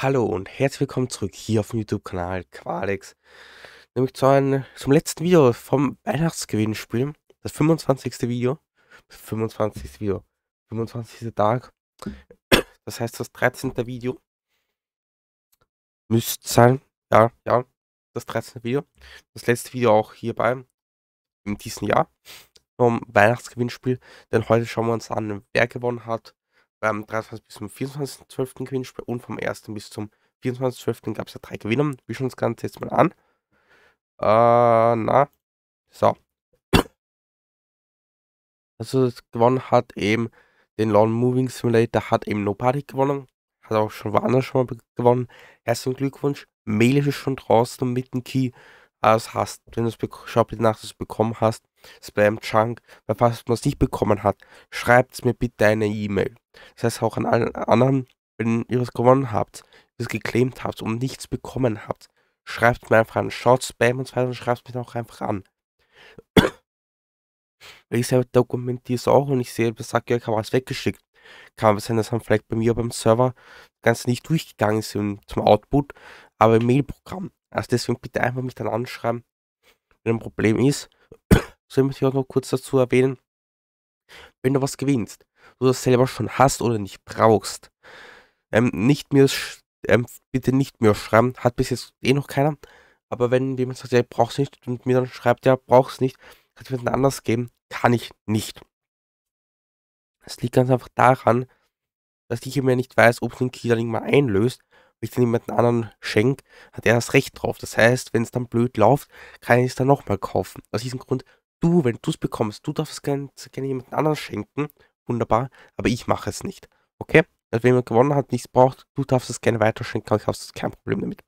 Hallo und herzlich willkommen zurück hier auf dem YouTube-Kanal Qualex. Nämlich zu einem, zum letzten Video vom Weihnachtsgewinnspiel. Das 25. Video. Das 25. Video. 25. Tag. Das heißt das 13. Video. Müsste sein. Ja, ja. Das 13. Video. Das letzte Video auch hierbei. In diesem Jahr. Vom Weihnachtsgewinnspiel. Denn heute schauen wir uns an, wer gewonnen hat am 23. bis zum 24.12. Gewinnspiel und vom 1. bis zum 24.12. gab es ja drei Gewinner. Wir schauen uns das Ganze jetzt mal an. Äh, na, so. Also das gewonnen hat eben den Lawn Moving Simulator, hat eben Nobody gewonnen, hat auch schon woanders schon mal gewonnen. Herzlichen Glückwunsch, Melisch ist schon draußen mit dem Key. Also hast, wenn du es schaut nach, dass du es bekommen hast. Spam-Chunk, weil falls man es nicht bekommen hat, schreibt mir bitte eine E-Mail. Das heißt auch an allen anderen, wenn ihr es gewonnen habt, es geclaimt habt und nichts bekommen habt, schreibt mir einfach an. Schaut Spam und so weiter und schreibt mir auch einfach an. ich selber dokumentiere es auch und ich sehe, was sagt, ja, ich habe alles weggeschickt. Kann aber sein, dass dann vielleicht bei mir beim Server das Ganze nicht durchgegangen ist zum Output, aber im Mailprogramm. Also deswegen bitte einfach mich dann anschreiben, wenn ein Problem ist so möchte ich auch noch kurz dazu erwähnen, wenn du was gewinnst, du das selber schon hast oder nicht brauchst, ähm, nicht mir, ähm, bitte nicht mehr schreiben, hat bis jetzt eh noch keiner, aber wenn jemand sagt, ja, brauchst nicht und mir dann schreibt, ja, brauchst nicht, kann ich mir einen anders geben, kann ich nicht. Es liegt ganz einfach daran, dass ich mir nicht weiß, ob es den Key dann irgendwann einlöst. Wenn ich den jemanden anderen schenke, hat er das Recht drauf. Das heißt, wenn es dann blöd läuft, kann ich es dann nochmal kaufen. Aus diesem Grund du, wenn du es bekommst, du darfst es gerne, jemand anderen schenken. Wunderbar, aber ich mache es nicht. Okay? Also wenn jemand gewonnen hat, nichts braucht, du darfst es gerne weiterschenken, ich habe kein Problem damit.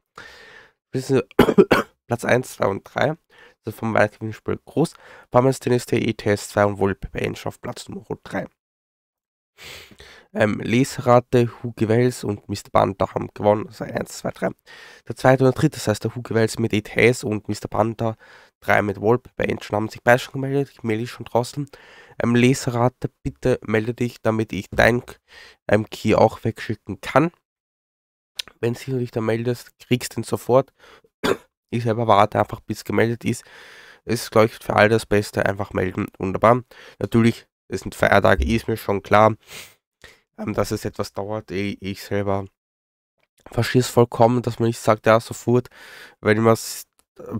Das Platz 1, 2 und 3. Also vom Weitergewinnspiel groß. Bammers Tennis der ETS 2 und Volpe auf Platz Nummer 3. Ähm, Lesrate, Hugo Wells und Mr. Panther haben gewonnen. Also 1, 2, 3. Der zweite und der dritte, das heißt der Hugo Wells mit ETS und Mr. Panther 3 mit Wolp. Bei Engine haben sich beide schon gemeldet. Ich melde dich schon draußen. Ähm, Lesrate, bitte melde dich, damit ich dein ähm, Key auch wegschicken kann. Wenn du dich da meldest, kriegst du ihn sofort. Ich selber warte einfach, bis gemeldet ist. Es Ist, glaube ich, für alle das Beste. Einfach melden. Wunderbar. Natürlich es sind Feiertage, ist mir schon klar, ähm, dass es etwas dauert. Ich, eh, ich selber verstehe es vollkommen, dass man nicht sagt, ja, sofort, wenn man es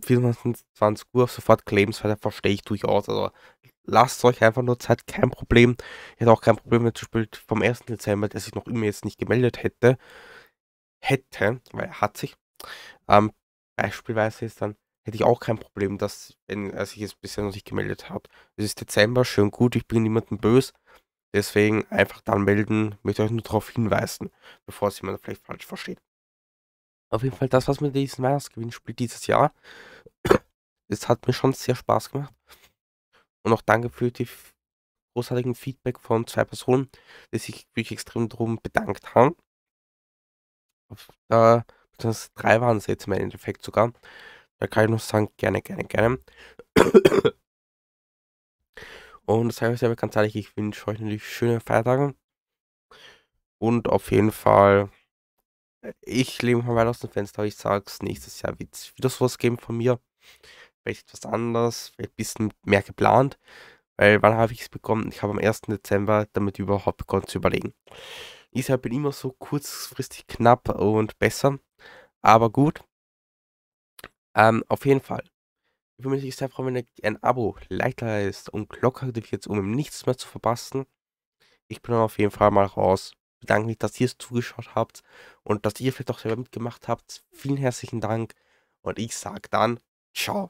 24 Uhr sofort Claims weiter verstehe ich durchaus. Also lasst euch einfach nur Zeit, kein Problem. Ich hätte auch kein Problem, wenn zum Beispiel vom 1. Dezember, der sich noch immer jetzt nicht gemeldet hätte, hätte, weil er hat sich. Ähm, beispielsweise ist dann hätte ich auch kein Problem, dass, wenn er sich jetzt bisher noch nicht gemeldet hat. Es ist Dezember, schön gut, ich bin niemandem böse. Deswegen einfach dann melden, möchte euch nur darauf hinweisen, bevor es jemand vielleicht falsch versteht. Auf jeden Fall das, was mit diesem Weihnachtsgewinn spielt dieses Jahr. Es hat mir schon sehr Spaß gemacht. Und auch danke für die großartigen Feedback von zwei Personen, die sich wirklich extrem drum bedankt haben. Auf, äh, drei waren es jetzt im Endeffekt sogar, da kann ich nur sagen, gerne, gerne, gerne. Und das sage ich selber ganz ehrlich, ich wünsche euch natürlich schöne Feiertage. Und auf jeden Fall, ich lebe mal weiter aus dem Fenster, ich sag's, nächstes Jahr wird es wieder sowas geben von mir. Vielleicht etwas anders, vielleicht ein bisschen mehr geplant. Weil wann habe ich es bekommen? Ich habe am 1. Dezember damit überhaupt begonnen zu überlegen. Ich bin immer so kurzfristig knapp und besser. Aber gut, ähm, auf jeden Fall. Ich würde mich sehr freuen, wenn ihr ein Abo, Like da ist und Glocke aktiviert, um nichts mehr zu verpassen. Ich bin auf jeden Fall mal raus. Ich bedanke mich, dass ihr es zugeschaut habt und dass ihr vielleicht auch selber mitgemacht habt. Vielen herzlichen Dank und ich sage dann, ciao.